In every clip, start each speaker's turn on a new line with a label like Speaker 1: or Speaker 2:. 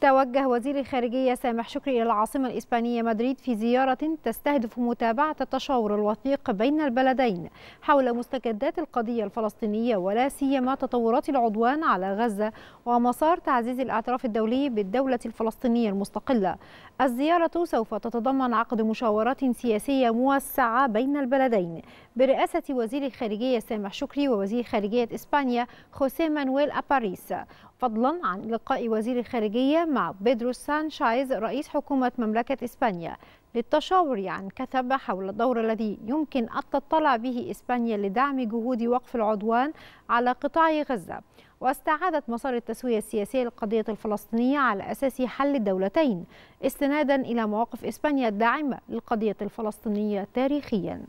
Speaker 1: توجه وزير الخارجية سامح شكري إلى العاصمة الإسبانية مدريد في زيارة تستهدف متابعة التشاور الوثيق بين البلدين حول مستجدات القضية الفلسطينية ولا سيما تطورات العدوان على غزة ومسار تعزيز الاعتراف الدولي بالدولة الفلسطينية المستقلة الزيارة سوف تتضمن عقد مشاورات سياسية موسعة بين البلدين برئاسة وزير الخارجية سامح شكري ووزير خارجية إسبانيا خوسيه مانويل أباريس فضلا عن لقاء وزير الخارجية مع بيدرو سانشايز رئيس حكومة مملكة إسبانيا للتشاور عن كتب حول الدور الذي يمكن أن تطلع به إسبانيا لدعم جهود وقف العدوان على قطاع غزة واستعادت مسار التسوية السياسية للقضية الفلسطينية على أساس حل الدولتين استنادا إلى مواقف إسبانيا الداعمة للقضية الفلسطينية تاريخيا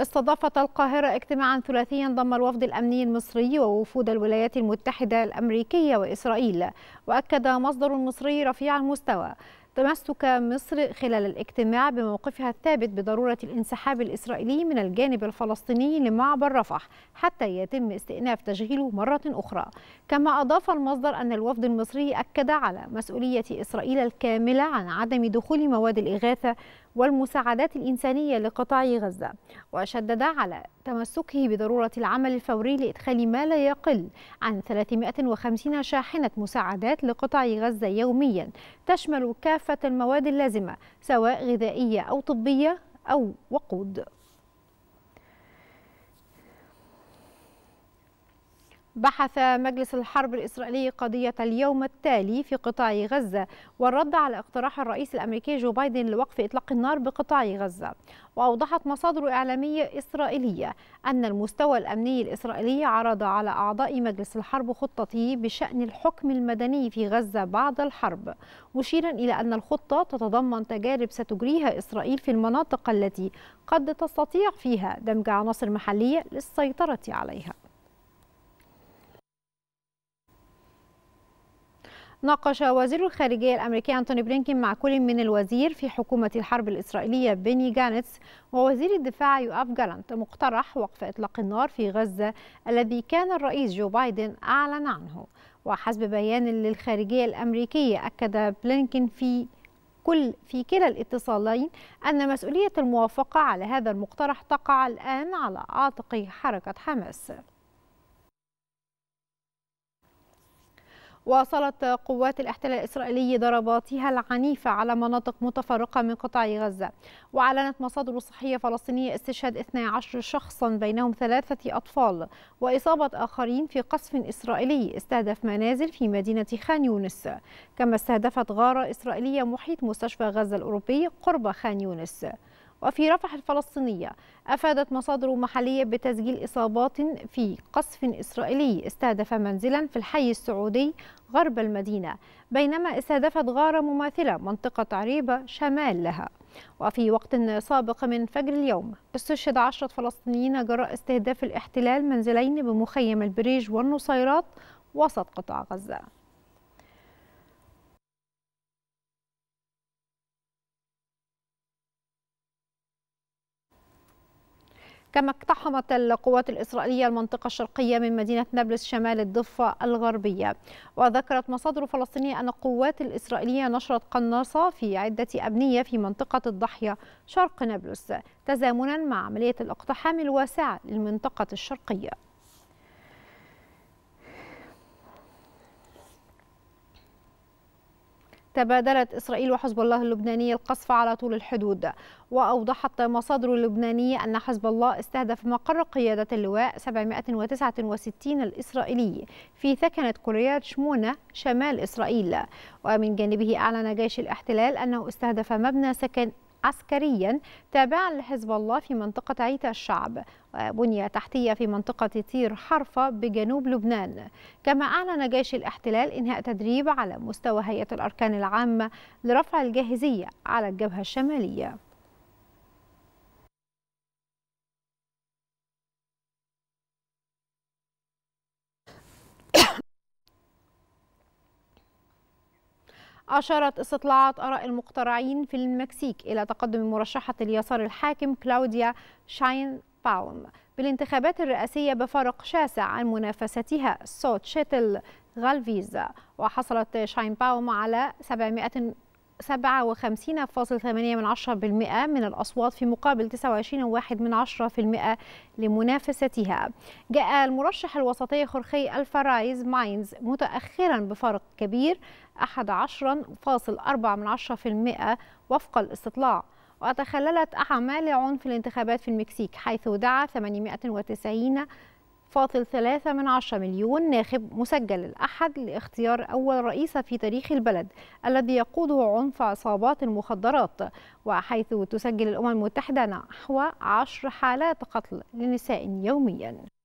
Speaker 1: استضافت القاهرة اجتماعا ثلاثيا ضم الوفد الأمني المصري ووفود الولايات المتحدة الأمريكية وإسرائيل وأكد مصدر مصري رفيع المستوى تمسك مصر خلال الاجتماع بموقفها الثابت بضرورة الانسحاب الإسرائيلي من الجانب الفلسطيني لمعبر رفح حتى يتم استئناف تشغيله مرة أخرى كما أضاف المصدر أن الوفد المصري أكد على مسؤولية إسرائيل الكاملة عن عدم دخول مواد الإغاثة والمساعدات الإنسانية لقطاع غزة وشدد على تمسكه بضرورة العمل الفوري لإدخال ما لا يقل عن 350 شاحنة مساعدات لقطاع غزة يوميا تشمل كافة كافة المواد اللازمة سواء غذائية أو طبية أو وقود بحث مجلس الحرب الإسرائيلي قضية اليوم التالي في قطاع غزة والرد على اقتراح الرئيس الأمريكي جو بايدن لوقف إطلاق النار بقطاع غزة وأوضحت مصادر إعلامية إسرائيلية أن المستوى الأمني الإسرائيلي عرض على أعضاء مجلس الحرب خطته بشأن الحكم المدني في غزة بعد الحرب مشيرا إلى أن الخطة تتضمن تجارب ستجريها إسرائيل في المناطق التي قد تستطيع فيها دمج عناصر محلية للسيطرة عليها ناقش وزير الخارجية الأمريكي أنتوني بلينكين مع كل من الوزير في حكومة الحرب الإسرائيلية بيني جانتس ووزير الدفاع يؤاف جالانت مقترح وقف إطلاق النار في غزة الذي كان الرئيس جو بايدن أعلن عنه وحسب بيان للخارجية الأمريكية أكد بلينكين في كل في كلا الاتصالين أن مسؤولية الموافقة على هذا المقترح تقع الآن على عاتق حركة حماس واصلت قوات الاحتلال الإسرائيلي ضرباتها العنيفة على مناطق متفرقة من قطاع غزة وأعلنت مصادر صحية فلسطينية استشهاد 12 شخصا بينهم ثلاثة أطفال وإصابة آخرين في قصف إسرائيلي استهدف منازل في مدينة خان يونس كما استهدفت غارة إسرائيلية محيط مستشفى غزة الأوروبي قرب خان يونس وفي رفح الفلسطينية أفادت مصادر محلية بتسجيل إصابات في قصف إسرائيلي استهدف منزلا في الحي السعودي غرب المدينة بينما استهدفت غارة مماثلة منطقة عريبة شمال لها وفي وقت سابق من فجر اليوم استشهد عشرة فلسطينيين جراء استهداف الاحتلال منزلين بمخيم البريج والنصيرات وسط قطاع غزة كما اقتحمت القوات الإسرائيلية المنطقة الشرقية من مدينة نابلس شمال الضفة الغربية وذكرت مصادر فلسطينية أن القوات الإسرائيلية نشرت قناصة في عدة أبنية في منطقة الضاحية شرق نابلس تزامنا مع عملية الاقتحام الواسعة للمنطقة الشرقية تبادلت إسرائيل وحزب الله اللبناني القصف على طول الحدود وأوضحت مصادر لبنانية أن حزب الله استهدف مقر قيادة اللواء 769 الإسرائيلي في ثكنة كوريات شمونة شمال إسرائيل ومن جانبه أعلن جيش الاحتلال أنه استهدف مبنى سكن عسكريا تابعا لحزب الله في منطقة عيتا الشعب وبنية تحتية في منطقة تير حرفة بجنوب لبنان كما أعلن جيش الاحتلال إنهاء تدريب على مستوى هيئة الأركان العامة لرفع الجاهزية على الجبهة الشمالية أشارت استطلاعات آراء المقترعين في المكسيك إلى تقدم مرشحة اليسار الحاكم كلاوديا شاين باوم بالانتخابات الرئاسية بفارق شاسع عن منافستها سوتشيتل غالفيز وحصلت شاين باوم على 700 57.8% من الأصوات في مقابل 29.1% لمنافستها جاء المرشح الوسطي خرخي الفرايز ماينز متأخرا بفارق كبير 11.4% وفق الاستطلاع وتخللت أعمال عنف الانتخابات في المكسيك حيث دعا 890 ثلاثة من عشرة مليون ناخب مسجل الأحد لاختيار أول رئيس في تاريخ البلد الذي يقوده عنف عصابات المخدرات وحيث تسجل الأمم المتحدة نحو 10 حالات قتل لنساء يوميا